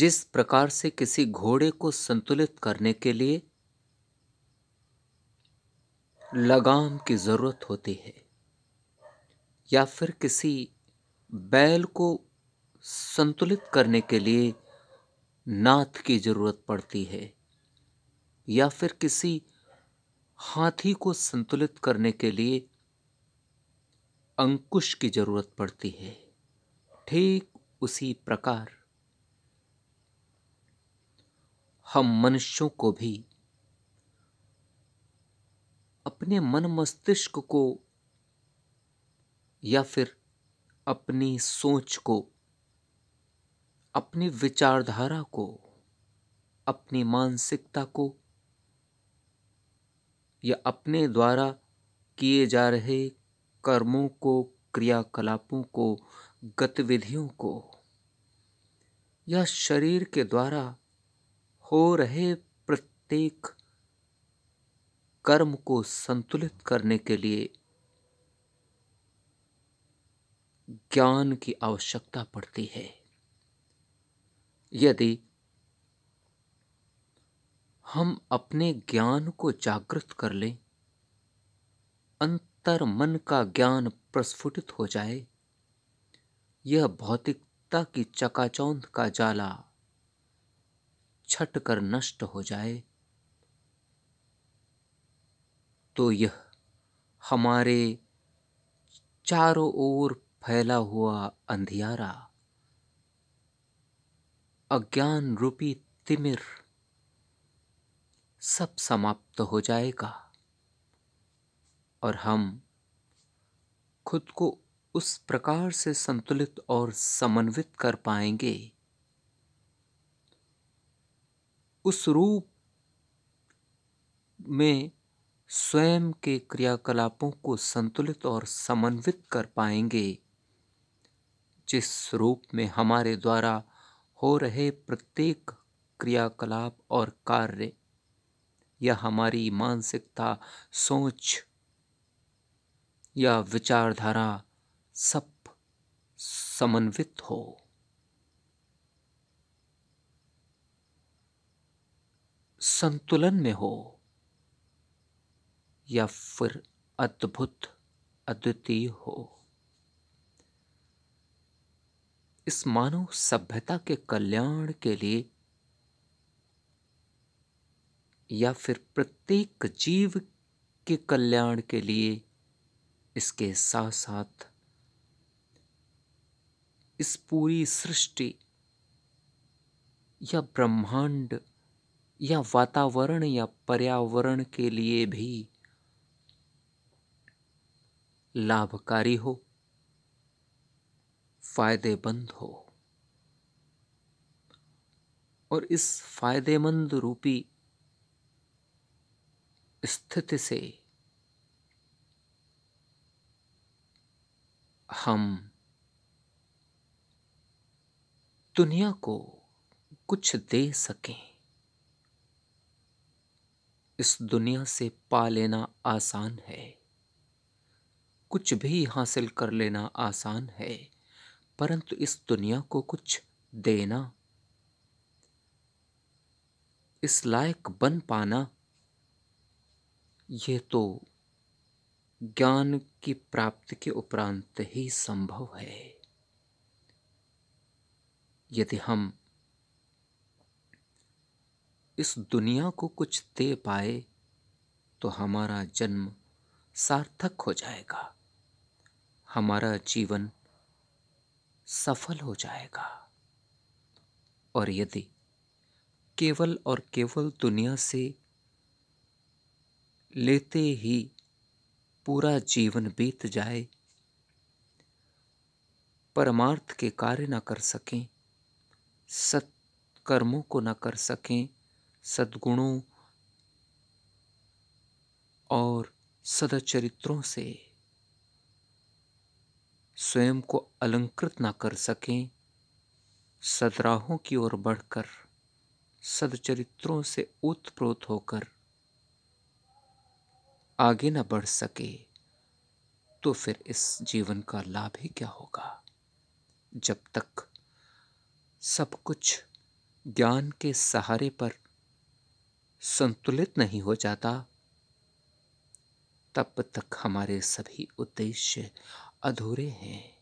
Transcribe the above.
जिस प्रकार से किसी घोड़े को संतुलित करने के लिए लगाम की ज़रूरत होती है या फिर किसी बैल को संतुलित करने के लिए नाथ की ज़रूरत पड़ती है या फिर किसी हाथी को संतुलित करने के लिए अंकुश की ज़रूरत पड़ती है ठीक उसी प्रकार हम मनुष्यों को भी अपने मन मस्तिष्क को या फिर अपनी सोच को अपनी विचारधारा को अपनी मानसिकता को या अपने द्वारा किए जा रहे कर्मों को क्रियाकलापों को गतिविधियों को या शरीर के द्वारा हो रहे प्रत्येक कर्म को संतुलित करने के लिए ज्ञान की आवश्यकता पड़ती है यदि हम अपने ज्ञान को जागृत कर लें अंतर मन का ज्ञान प्रस्फुटित हो जाए यह भौतिकता की चकाचौंध का जाला छट कर नष्ट हो जाए तो यह हमारे चारों ओर फैला हुआ अंधियारा अज्ञान रूपी तिमिर सब समाप्त हो जाएगा और हम खुद को उस प्रकार से संतुलित और समन्वित कर पाएंगे उस रूप में स्वयं के क्रियाकलापों को संतुलित और समन्वित कर पाएंगे जिस रूप में हमारे द्वारा हो रहे प्रत्येक क्रियाकलाप और कार्य या हमारी मानसिकता सोच या विचारधारा सब समन्वित हो संतुलन में हो या फिर अद्भुत अद्वितीय हो इस मानव सभ्यता के कल्याण के लिए या फिर प्रत्येक जीव के कल्याण के लिए इसके साथ साथ इस पूरी सृष्टि या ब्रह्मांड या वातावरण या पर्यावरण के लिए भी लाभकारी हो फायदेमंद हो और इस फायदेमंद रूपी स्थिति से हम दुनिया को कुछ दे सकें इस दुनिया से पा लेना आसान है कुछ भी हासिल कर लेना आसान है परंतु इस दुनिया को कुछ देना इस लायक बन पाना ये तो ज्ञान की प्राप्ति के उपरांत ही संभव है यदि हम इस दुनिया को कुछ दे पाए तो हमारा जन्म सार्थक हो जाएगा हमारा जीवन सफल हो जाएगा और यदि केवल और केवल दुनिया से लेते ही पूरा जीवन बीत जाए परमार्थ के कार्य न कर सकें सत्कर्मों को न कर सकें सद्गुणों और सदचरित्रों से स्वयं को अलंकृत ना कर सकें सदराहों की ओर बढ़कर सदचरित्रों से उत्प्रोत होकर आगे न बढ़ सके तो फिर इस जीवन का लाभ ही क्या होगा जब तक सब कुछ ज्ञान के सहारे पर संतुलित नहीं हो जाता तब तक हमारे सभी उद्देश्य अधूरे हैं